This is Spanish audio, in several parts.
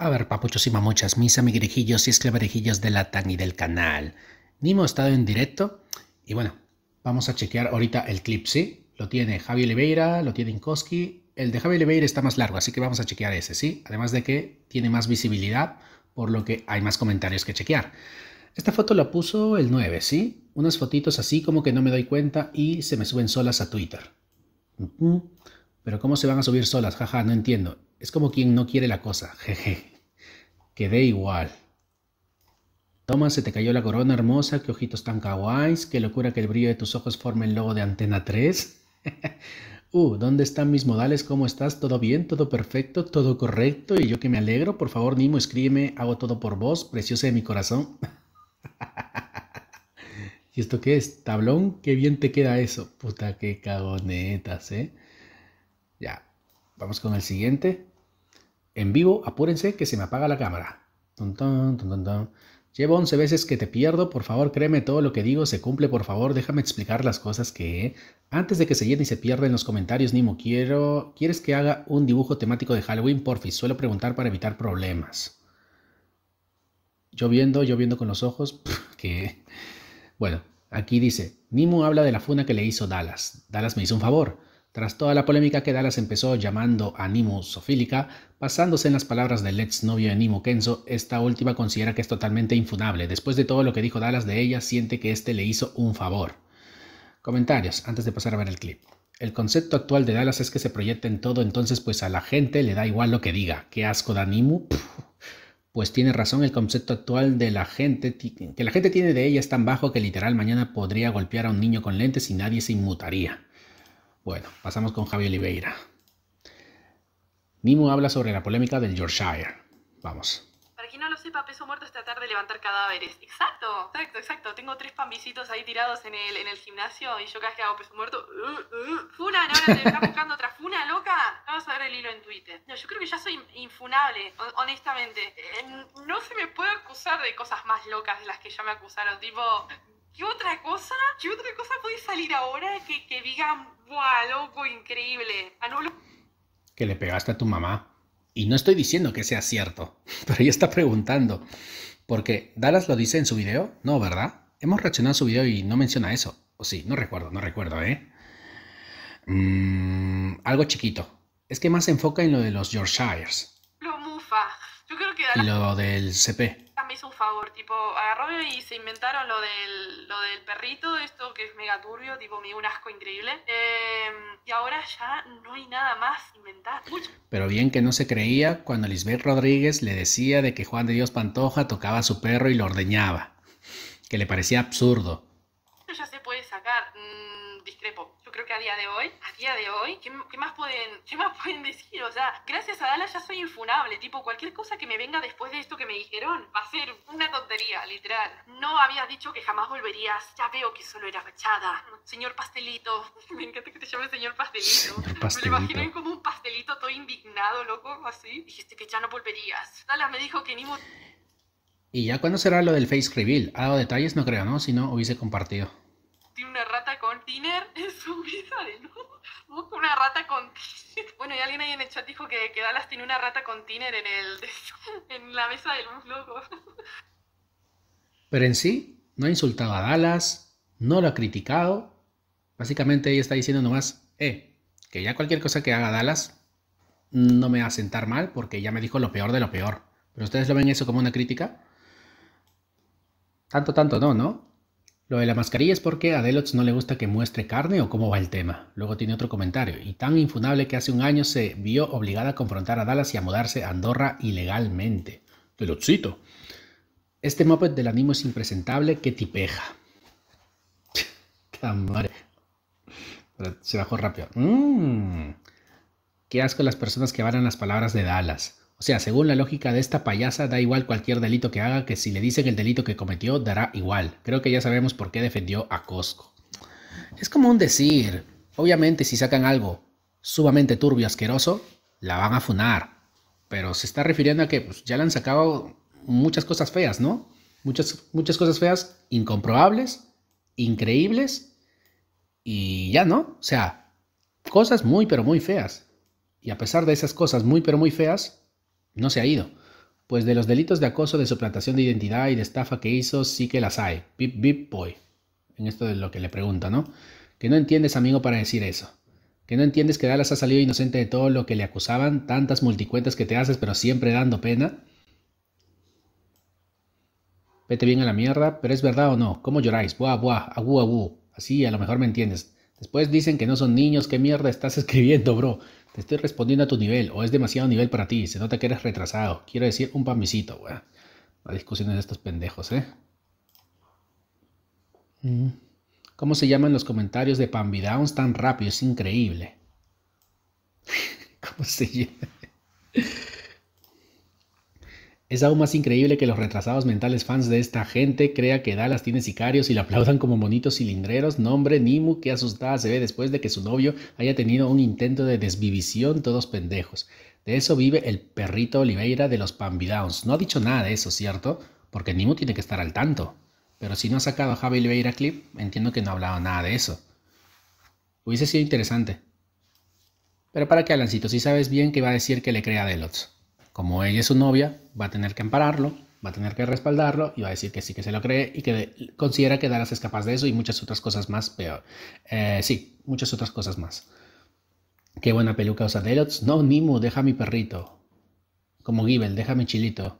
A ver, papuchos y mamuchas, mis amigrejillos y esclavarejillos de la TAN y del canal. Nimo ha estado en directo y bueno, vamos a chequear ahorita el clip, ¿sí? Lo tiene Javi Oliveira, lo tiene Inkoski. El de Javi Oliveira está más largo, así que vamos a chequear ese, ¿sí? Además de que tiene más visibilidad, por lo que hay más comentarios que chequear. Esta foto la puso el 9, ¿sí? Unas fotitos así como que no me doy cuenta y se me suben solas a Twitter. Pero ¿cómo se van a subir solas? Jaja, no entiendo. Es como quien no quiere la cosa, jeje. Quedé igual. Toma, se te cayó la corona hermosa, qué ojitos tan kawaiis, qué locura que el brillo de tus ojos forme el logo de Antena 3. uh, ¿dónde están mis modales? ¿Cómo estás? ¿Todo bien? ¿Todo perfecto? ¿Todo correcto? Y yo que me alegro, por favor, Nimo, escríbeme, hago todo por vos, preciosa de mi corazón. ¿Y esto qué es? ¿Tablón? Qué bien te queda eso. Puta, qué cagonetas, ¿eh? Ya, vamos con el siguiente. En vivo, apúrense que se me apaga la cámara. Llevo 11 veces que te pierdo, por favor créeme todo lo que digo se cumple, por favor déjame explicar las cosas que... Antes de que se llene y se pierda en los comentarios, Nimo, quiero... ¿Quieres que haga un dibujo temático de Halloween? Porfis, suelo preguntar para evitar problemas. Lloviendo, lloviendo con los ojos, que... Bueno, aquí dice, Nimo habla de la funa que le hizo Dallas. Dallas me hizo un favor. Tras toda la polémica que Dallas empezó llamando a Nimo sofílica, basándose en las palabras del ex novio de Nimo Kenzo, esta última considera que es totalmente infunable. Después de todo lo que dijo Dallas de ella, siente que este le hizo un favor. Comentarios, antes de pasar a ver el clip. El concepto actual de Dallas es que se proyecta en todo, entonces pues a la gente le da igual lo que diga. Qué asco da Nimu. Pues tiene razón el concepto actual de la gente, que la gente tiene de ella es tan bajo que literal mañana podría golpear a un niño con lentes y nadie se inmutaría. Bueno, pasamos con Javier Oliveira. Nimu habla sobre la polémica del Yorkshire. Vamos. Para quien no lo sepa, peso muerto es tratar de levantar cadáveres. Exacto, exacto, exacto. Tengo tres pambicitos ahí tirados en el, en el gimnasio y yo cada hago peso muerto. Uh, uh, funa, ahora te estás buscando otra funa, loca. Vamos a ver el hilo en Twitter. No, yo creo que ya soy infunable, honestamente. Eh, no se me puede acusar de cosas más locas de las que ya me acusaron. Tipo, ¿qué otra cosa? ¿Qué otra cosa puede salir ahora que, que digan, ¡guau, loco, increíble! Ah, que le pegaste a tu mamá. Y no estoy diciendo que sea cierto, pero ella está preguntando. Porque Dallas lo dice en su video, ¿no, verdad? Hemos reaccionado a su video y no menciona eso. O sí, no recuerdo, no recuerdo, ¿eh? Mm, algo chiquito. Es que más se enfoca en lo de los Yorkshires. Lo mufa. Yo creo que Dallas... Y lo del CP favor, tipo, agarró y se inventaron lo del, lo del perrito, esto que es mega turbio, tipo, me dio un asco increíble. Eh, y ahora ya no hay nada más inventar. Pero bien que no se creía cuando Lisbeth Rodríguez le decía de que Juan de Dios Pantoja tocaba a su perro y lo ordeñaba, que le parecía absurdo. día de hoy, ¿qué, más pueden, ¿qué más pueden decir? O sea, gracias a Dala ya soy infunable, tipo, cualquier cosa que me venga después de esto que me dijeron va a ser una tontería, literal. No habías dicho que jamás volverías, ya veo que solo era fachada. Señor pastelito, me encanta que te llame señor pastelito. Me lo imaginé como un pastelito todo indignado, loco, así. Dijiste que ya no volverías. Dala me dijo que ni... ¿Y ya cuándo será lo del face reveal? dado ah, detalles no creo, ¿no? Si no, hubiese compartido. Bueno, y alguien ahí en el chat dijo que, Dallas tiene una rata con Tiner en, el, en la mesa del los locos. Pero en sí, no ha insultado a Dallas, no lo ha criticado. Básicamente ella está diciendo nomás, eh, que ya cualquier cosa que haga Dallas no me va a sentar mal porque ya me dijo lo peor de lo peor. ¿Pero ustedes lo ven eso como una crítica? Tanto, tanto no, ¿no? Lo de la mascarilla es porque a Delots no le gusta que muestre carne o cómo va el tema. Luego tiene otro comentario. Y tan infundable que hace un año se vio obligada a confrontar a Dallas y a mudarse a Andorra ilegalmente. Delotsito. Este moped del animo es impresentable. que tipeja! Se bajó rápido. Mmm. ¡Qué asco las personas que van las palabras de Dallas! O sea, según la lógica de esta payasa, da igual cualquier delito que haga, que si le dicen el delito que cometió, dará igual. Creo que ya sabemos por qué defendió a Costco. Es como un decir. Obviamente, si sacan algo sumamente turbio, asqueroso, la van a funar. Pero se está refiriendo a que pues, ya le han sacado muchas cosas feas, ¿no? Muchas, muchas cosas feas, incomprobables, increíbles, y ya, ¿no? O sea, cosas muy, pero muy feas. Y a pesar de esas cosas muy, pero muy feas, no se ha ido. Pues de los delitos de acoso, de suplantación de identidad y de estafa que hizo, sí que las hay. Pip, pip, boy. En esto de lo que le pregunta, ¿no? Que no entiendes, amigo, para decir eso. Que no entiendes que Dallas ha salido inocente de todo lo que le acusaban, tantas multicuentas que te haces, pero siempre dando pena. Vete bien a la mierda, pero es verdad o no. ¿Cómo lloráis? Buah, buah, agú, agu. Así, a lo mejor me entiendes. Después dicen que no son niños, qué mierda estás escribiendo, bro estoy respondiendo a tu nivel, o es demasiado nivel para ti, se nota que eres retrasado. Quiero decir, un pamisito, La discusión discusiones de estos pendejos, ¿eh? Mm. ¿Cómo se llaman los comentarios de Pambi Downs tan rápido? Es increíble. ¿Cómo se llama? Es aún más increíble que los retrasados mentales fans de esta gente crea que Dallas tiene sicarios y la aplaudan como bonitos cilindreros. Nombre, Nimu, qué asustada se ve después de que su novio haya tenido un intento de desvivición todos pendejos. De eso vive el perrito Oliveira de los Pambidowns. No ha dicho nada de eso, ¿cierto? Porque Nimu tiene que estar al tanto. Pero si no ha sacado a Javi Oliveira clip, entiendo que no ha hablado nada de eso. Hubiese sido interesante. Pero para qué, Alancito, si sabes bien que va a decir que le crea Delots. Como ella es su novia, va a tener que ampararlo, va a tener que respaldarlo y va a decir que sí que se lo cree y que considera que Dallas es capaz de eso y muchas otras cosas más peor. Eh, sí, muchas otras cosas más. Qué buena peluca usa Delos. No, Nimu, deja mi perrito. Como Gibbel, deja mi chilito.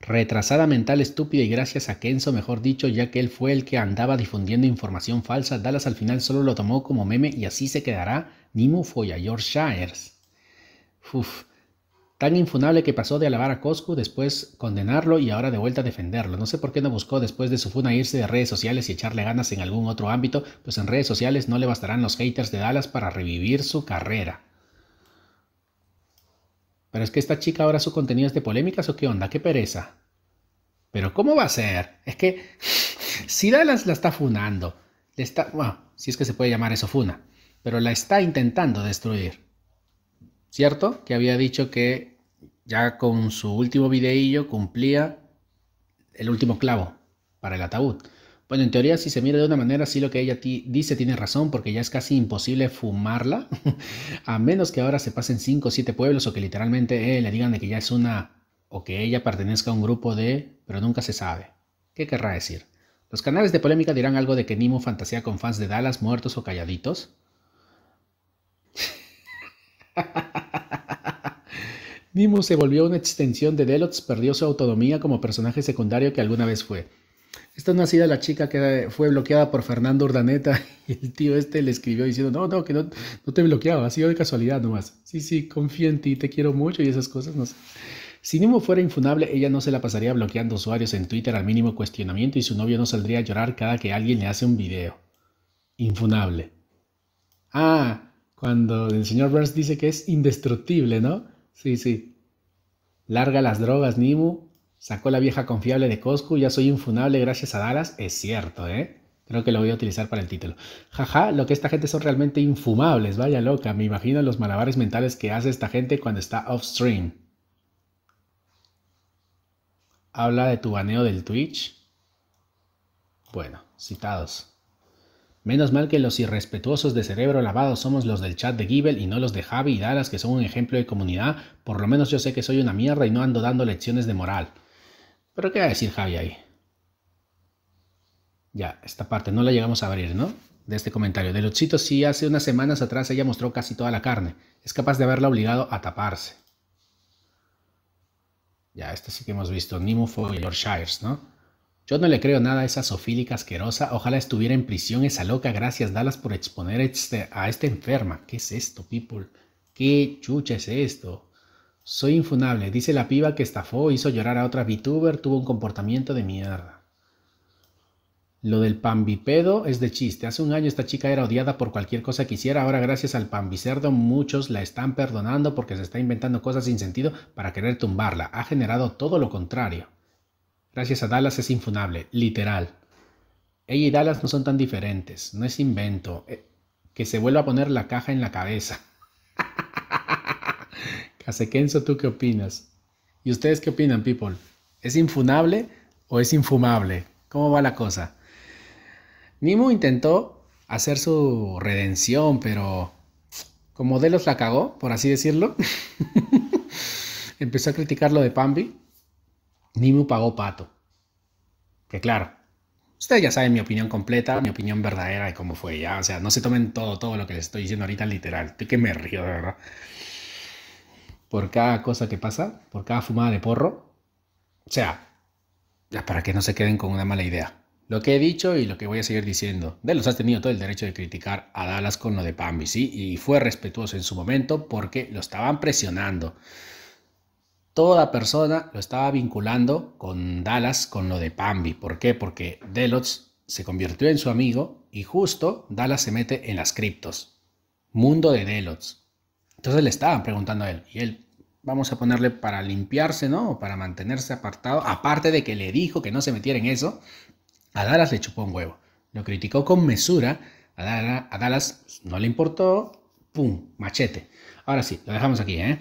Retrasada mental estúpida y gracias a Kenzo, mejor dicho, ya que él fue el que andaba difundiendo información falsa, Dallas al final solo lo tomó como meme y así se quedará Nimu Folla Yorkshires. Uf, tan infunable que pasó de alabar a Coscu, después condenarlo y ahora de vuelta a defenderlo. No sé por qué no buscó después de su funa irse de redes sociales y echarle ganas en algún otro ámbito, pues en redes sociales no le bastarán los haters de Dallas para revivir su carrera. Pero es que esta chica ahora su contenido es de polémicas o qué onda, qué pereza. Pero ¿cómo va a ser? Es que si Dallas la está funando, le está, si es que se puede llamar eso funa, pero la está intentando destruir. ¿cierto? Que había dicho que ya con su último videillo cumplía el último clavo para el ataúd. Bueno, en teoría, si se mira de una manera, sí lo que ella dice tiene razón, porque ya es casi imposible fumarla, a menos que ahora se pasen 5 o 7 pueblos o que literalmente eh, le digan de que ya es una, o que ella pertenezca a un grupo de, pero nunca se sabe. ¿Qué querrá decir? Los canales de polémica dirán algo de que Nimo fantasea con fans de Dallas muertos o calladitos. Mimo se volvió una extensión de Delots, perdió su autonomía como personaje secundario que alguna vez fue. Esta ha nacida la chica que fue bloqueada por Fernando Urdaneta y el tío este le escribió diciendo, no, no, que no, no te bloqueado, ha sido de casualidad nomás. Sí, sí, confía en ti, te quiero mucho y esas cosas, no sé. Si Nemo fuera infunable, ella no se la pasaría bloqueando usuarios en Twitter al mínimo cuestionamiento y su novio no saldría a llorar cada que alguien le hace un video. Infunable. Ah, cuando el señor Burns dice que es indestructible, ¿no? Sí, sí. Larga las drogas, Nimu. Sacó la vieja confiable de Cosco, Ya soy infunable gracias a Dallas. Es cierto, ¿eh? Creo que lo voy a utilizar para el título. Jaja, lo que esta gente son realmente infumables. Vaya loca, me imagino los malabares mentales que hace esta gente cuando está off stream. Habla de tu baneo del Twitch. Bueno, citados. Menos mal que los irrespetuosos de cerebro lavado somos los del chat de Gibel y no los de Javi y Daras, que son un ejemplo de comunidad. Por lo menos yo sé que soy una mierda y no ando dando lecciones de moral. Pero ¿qué va a decir Javi ahí? Ya, esta parte no la llegamos a abrir, ¿no? De este comentario. De Luchito sí, hace unas semanas atrás ella mostró casi toda la carne. Es capaz de haberla obligado a taparse. Ya, esto sí que hemos visto. Nimufo y Yorkshires, ¿no? Yo no le creo nada a esa sofílica asquerosa. Ojalá estuviera en prisión esa loca. Gracias, Dallas, por exponer este, a esta enferma. ¿Qué es esto, people? ¿Qué chucha es esto? Soy infunable. Dice la piba que estafó, hizo llorar a otra VTuber, tuvo un comportamiento de mierda. Lo del pambipedo es de chiste. Hace un año esta chica era odiada por cualquier cosa que hiciera. Ahora, gracias al pambicerdo, muchos la están perdonando porque se está inventando cosas sin sentido para querer tumbarla. Ha generado todo lo contrario gracias a Dallas es infunable, literal. Ella y Dallas no son tan diferentes, no es invento. Eh, que se vuelva a poner la caja en la cabeza. Casequenzo, ¿tú qué opinas? ¿Y ustedes qué opinan, people? ¿Es infunable o es infumable? ¿Cómo va la cosa? Nemo intentó hacer su redención, pero como Delos la cagó, por así decirlo, empezó a criticar lo de Pambi ni me pagó pato. Que claro, ustedes ya saben mi opinión completa, mi opinión verdadera de cómo fue ya. O sea, no se tomen todo, todo lo que les estoy diciendo ahorita literal. que me río, de verdad. Por cada cosa que pasa, por cada fumada de porro. O sea, para que no se queden con una mala idea. Lo que he dicho y lo que voy a seguir diciendo. De los has tenido todo el derecho de criticar a Dallas con lo de Pambi, ¿sí? Y fue respetuoso en su momento porque lo estaban presionando toda persona lo estaba vinculando con Dallas, con lo de Pambi. ¿Por qué? Porque Delots se convirtió en su amigo y justo Dallas se mete en las criptos. Mundo de Delots. Entonces le estaban preguntando a él y él, vamos a ponerle para limpiarse, ¿no? O para mantenerse apartado. Aparte de que le dijo que no se metiera en eso, a Dallas le chupó un huevo. Lo criticó con mesura. A Dallas, a Dallas no le importó. ¡Pum! Machete. Ahora sí, lo dejamos aquí, ¿eh?